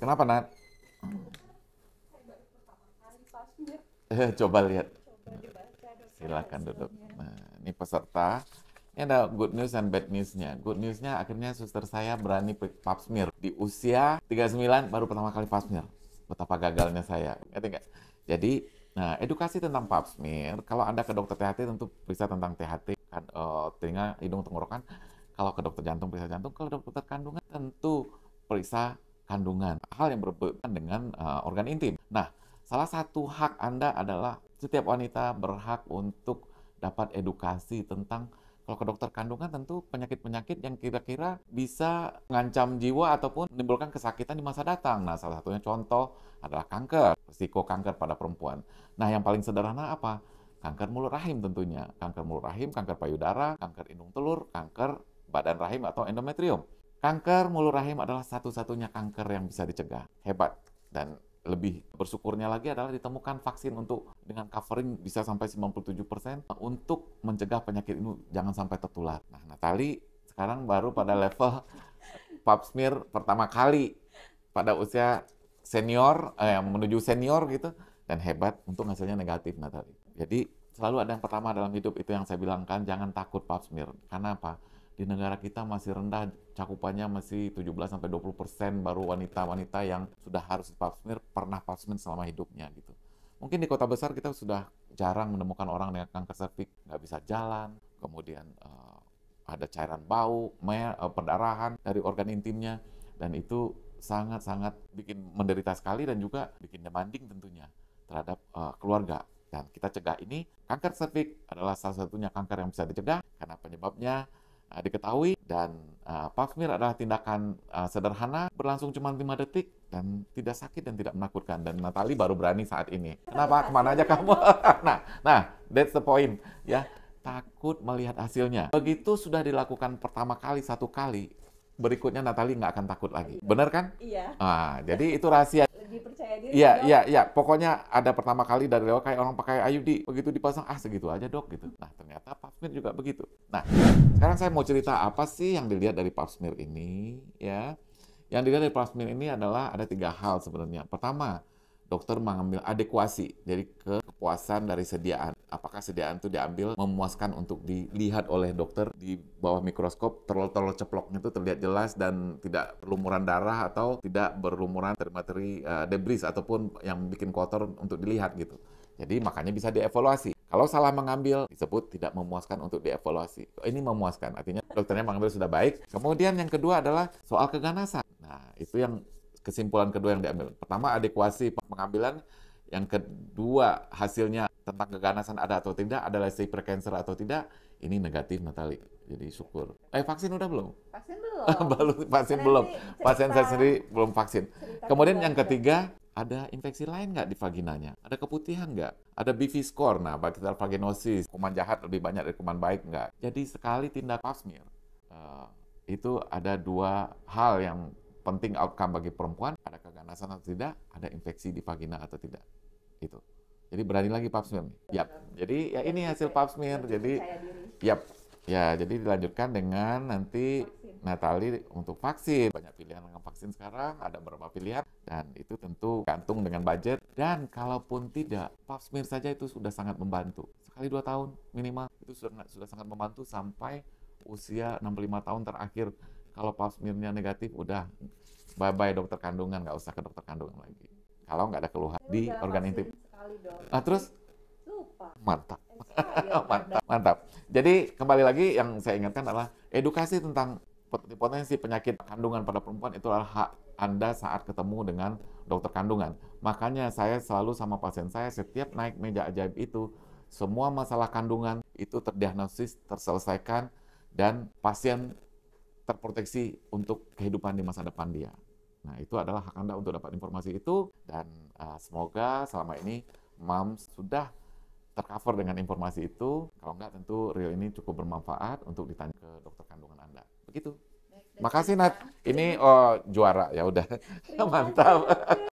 Kenapa, Nat? Eh, coba lihat. Silakan duduk. Nah, ini peserta. Ini ada good news and bad news-nya. Good news-nya akhirnya suster saya berani pap smear. Di usia 39 baru pertama kali pap smear. Betapa gagalnya saya. Jadi, nah edukasi tentang pap smear, kalau Anda ke dokter THT tentu periksa tentang THT, kan, uh, telinga, hidung, tenggorokan. Kalau ke dokter jantung periksa jantung, kalau dokter kandungan tentu periksa kandungan, hal yang berhubungan dengan uh, organ intim. Nah, salah satu hak Anda adalah setiap wanita berhak untuk dapat edukasi tentang kalau ke dokter kandungan tentu penyakit-penyakit yang kira-kira bisa mengancam jiwa ataupun menimbulkan kesakitan di masa datang. Nah, salah satunya contoh adalah kanker, risiko kanker pada perempuan. Nah, yang paling sederhana apa? Kanker mulut rahim tentunya. Kanker mulut rahim, kanker payudara, kanker indung telur, kanker badan rahim atau endometrium. Kanker mulut rahim adalah satu-satunya kanker yang bisa dicegah. Hebat. Dan lebih bersyukurnya lagi adalah ditemukan vaksin untuk dengan covering bisa sampai 97% untuk mencegah penyakit ini jangan sampai tertular. Nah, Natali sekarang baru pada level pap smear pertama kali pada usia senior eh, menuju senior gitu dan hebat untuk hasilnya negatif Natali. Jadi selalu ada yang pertama dalam hidup itu yang saya bilangkan jangan takut pap smear. Karena apa? di negara kita masih rendah cakupannya masih 17 sampai 20% baru wanita-wanita yang sudah harus pap pernah pap selama hidupnya gitu. Mungkin di kota besar kita sudah jarang menemukan orang dengan kanker serviks nggak bisa jalan, kemudian uh, ada cairan bau, mer, uh, eh, perdarahan dari organ intimnya dan itu sangat-sangat bikin menderita sekali dan juga bikin demanding tentunya terhadap uh, keluarga dan kita cegah ini kanker serviks adalah salah satunya kanker yang bisa dicegah karena penyebabnya uh, diketahui dan uh, pafmir adalah tindakan uh, sederhana berlangsung cuma lima detik dan tidak sakit dan tidak menakutkan dan Natali baru berani saat ini. Kenapa kemana aja kamu? nah, nah, that's the point ya. Takut melihat hasilnya. Begitu sudah dilakukan pertama kali satu kali, berikutnya Natali nggak akan takut lagi. benar kan? Iya. Ah, jadi itu rahasia. Iya, iya, iya. Pokoknya ada pertama kali dari lewat kayak orang pakai ayudi, begitu dipasang ah segitu aja dok gitu. Nah ternyata apa? Smith juga begitu. Nah, sekarang saya mau cerita apa sih yang dilihat dari pap Smith ini, ya? Yang dilihat dari pap Smith ini adalah ada tiga hal sebenarnya. Pertama, dokter mengambil adekuasi dari ke kepuasan dari sediaan. Apakah sediaan itu diambil memuaskan untuk dilihat oleh dokter di bawah mikroskop, terlalu-terlalu ceploknya itu terlihat jelas dan tidak berlumuran darah atau tidak berlumuran materi-materi uh, eh, debris ataupun yang bikin kotor untuk dilihat gitu. Jadi makanya bisa dievaluasi. Kalau salah mengambil, disebut tidak memuaskan untuk dievaluasi. Ini memuaskan, artinya dokternya mengambil sudah baik. Kemudian yang kedua adalah soal keganasan. Nah, itu yang kesimpulan kedua yang diambil. Pertama, adekuasi pengambilan. Yang kedua, hasilnya tentang keganasan ada atau tidak, ada lesi precancer atau tidak, ini negatif, Natali. Jadi syukur. Eh, vaksin udah belum? Vaksin belum. vaksin belum. Pasien saya sendiri belum vaksin. Kemudian yang ketiga, ada infeksi lain nggak di vaginanya? Ada keputihan nggak? Ada BV score, nah bakterial vaginosis, kuman jahat lebih banyak dari kuman baik nggak? Jadi sekali tindak pap smear, uh, eh, itu ada dua hal yang penting outcome bagi perempuan, ada keganasan atau tidak, ada infeksi di vagina atau tidak. Itu. Jadi berani lagi pap smear. Yap. Jadi ya ini hasil pap smear. Jadi yap. Ya, jadi dilanjutkan dengan nanti Natali untuk vaksin. Banyak pilihan dengan vaksin sekarang, ada beberapa pilihan dan itu tentu gantung dengan budget dan kalaupun tidak, pap smear saja itu sudah sangat membantu. Sekali dua tahun minimal itu sudah sudah sangat membantu sampai usia 65 tahun terakhir kalau pap smearnya negatif udah bye bye dokter kandungan nggak usah ke dokter kandungan lagi kalau nggak ada keluhan di organ intim ah terus lupa mantap ya, mantap mantap jadi kembali lagi yang saya ingatkan adalah edukasi tentang potensi penyakit kandungan pada perempuan itu adalah hak Anda saat ketemu dengan dokter kandungan. Makanya saya selalu sama pasien saya setiap naik meja ajaib itu, semua masalah kandungan itu terdiagnosis, terselesaikan, dan pasien terproteksi untuk kehidupan di masa depan dia. Nah, itu adalah hak Anda untuk dapat informasi itu dan uh, semoga selama ini MAM sudah tercover dengan informasi itu. Kalau enggak tentu real ini cukup bermanfaat untuk ditanya ke dokter kandungan Anda. Begitu. Makasih Nat. Ini oh, juara ya udah. Mantap.